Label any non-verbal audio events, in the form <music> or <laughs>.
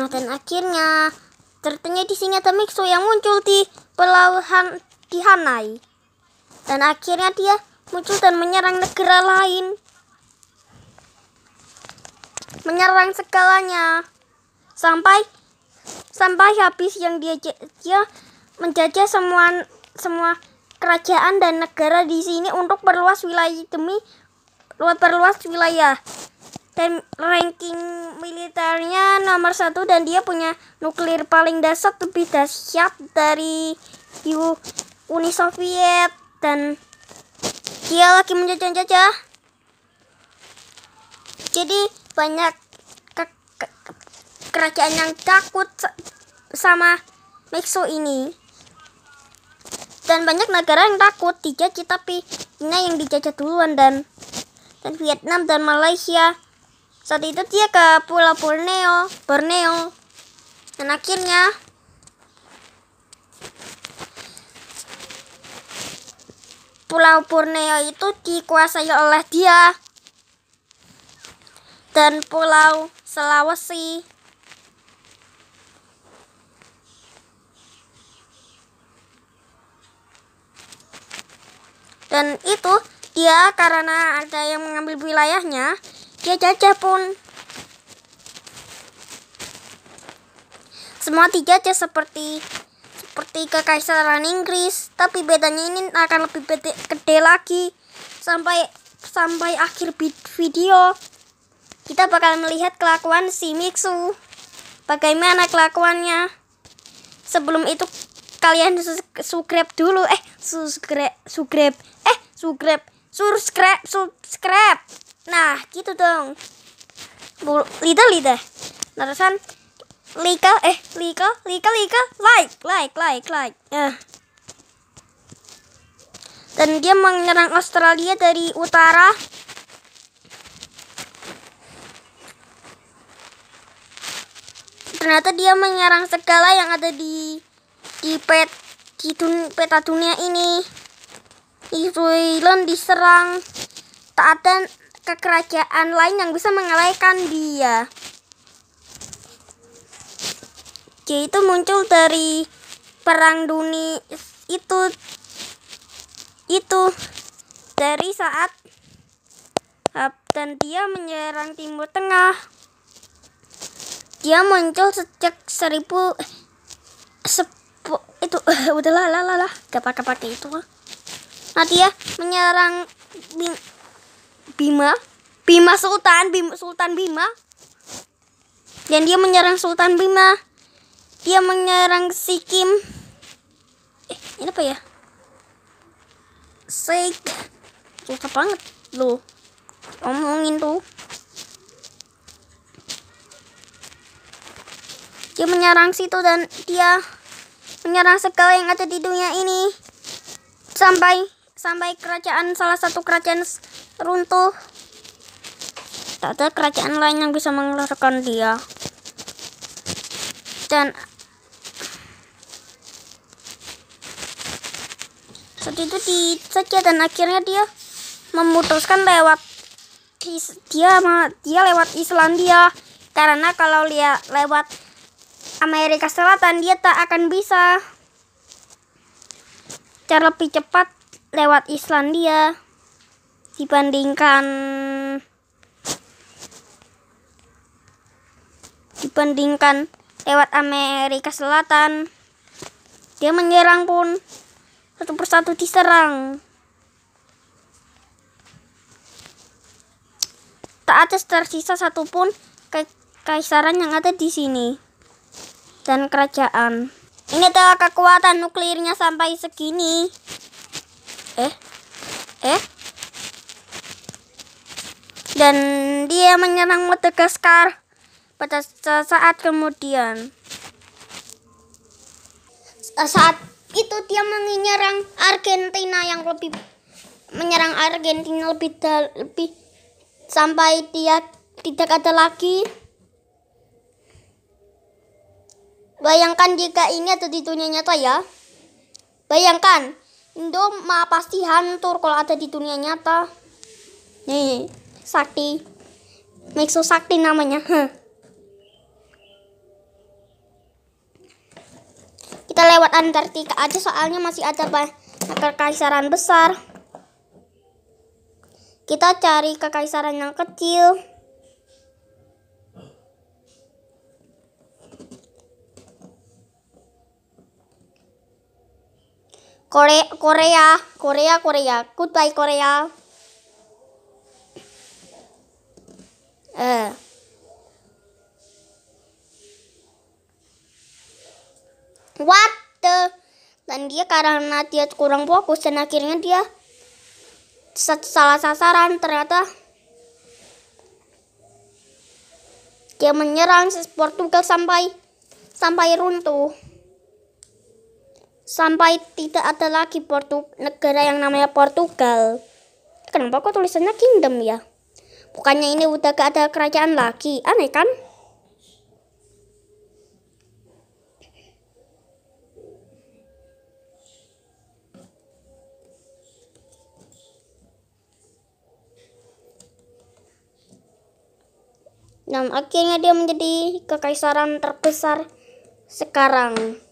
Nah dan akhirnya ceritanya di sini ada Mixo yang muncul di pelabuhan di Hanai. Dan akhirnya dia muncul dan menyerang negara lain. Menyerang segalanya. Sampai sampai habis yang dia dia menjajah semua semua kerajaan dan negara di sini untuk perluas wilayah demi perluas wilayah dan ranking militernya nomor satu dan dia punya nuklir paling dasar lebih dahsyat dari Uni Soviet dan dia lagi menjajah-jajah jadi banyak ke ke kerajaan yang takut sama Mexo ini dan banyak negara yang takut dijajah tapi China yang dijajah duluan dan dan Vietnam dan Malaysia saat itu dia ke Pulau Borneo, Borneo. Dan akhirnya Pulau Borneo itu dikuasai oleh dia dan Pulau Sulawesi dan itu dia karena ada yang mengambil wilayahnya jajah ya, ya, ya, pun semua dijajah seperti seperti kekaisaran Inggris, tapi bedanya ini akan lebih beda, gede lagi sampai sampai akhir video kita bakal melihat kelakuan si Mixu bagaimana kelakuannya sebelum itu kalian subscribe dulu eh subscribe subscribe eh subscribe subscribe subscribe Nah, gitu dong. Lidah lidah. narasan Lika eh Lika Lika Lika like like like like. Eh. Dan dia menyerang Australia dari utara. Ternyata dia menyerang segala yang ada di di pet di dun, peta dunia ini. Israel diserang tak ada ke kerajaan lain yang bisa mengalahkan dia. Dia itu muncul dari perang dunia itu itu dari saat kapten dia menyerang Timur Tengah. Dia muncul sejak seribu sepu, itu <laughs> udahlah lah lah lah gak pakai pakai itu. Nah dia menyerang Bima Bima Sultan Bima, Sultan Bima dan dia menyerang Sultan Bima dia menyerang Si Kim. eh ini apa ya Sik susah banget lo, omongin tuh dia menyerang situ dan dia menyerang segala yang ada di dunia ini sampai sampai kerajaan salah satu kerajaan runtuh. Tak ada kerajaan lain yang bisa mengeluarkan dia. Dan saat itu saja dan akhirnya dia memutuskan lewat dia dia lewat Islandia karena kalau dia lewat Amerika Selatan dia tak akan bisa cara lebih cepat lewat Islandia dibandingkan dibandingkan lewat Amerika Selatan. Dia menyerang pun satu persatu diserang. Tak ada tersisa pun kekaisaran yang ada di sini dan kerajaan. Ini adalah kekuatan nuklirnya sampai segini. Eh? Eh? dan dia menyerang Madagaskar pada saat kemudian. Saat itu dia menyerang Argentina yang lebih menyerang Argentina lebih lebih sampai dia tidak ada lagi. Bayangkan jika ini ada di dunia nyata ya. Bayangkan, Indo pasti hancur kalau ada di dunia nyata. Nih. Sakti Mixo Sakti namanya huh. kita lewat Antartika aja soalnya masih ada kekaisaran besar kita cari kekaisaran yang kecil Korea Korea Korea Korea goodbye Korea Uh. What the? Dan dia karena dia kurang fokus dan akhirnya dia salah sasaran ternyata dia menyerang Portugal sampai sampai runtuh sampai tidak ada lagi Portu negara yang namanya Portugal kenapa kok tulisannya kingdom ya Bukannya ini udah gak ada kerajaan lagi. Aneh kan? Dan nah, akhirnya dia menjadi kekaisaran terbesar sekarang.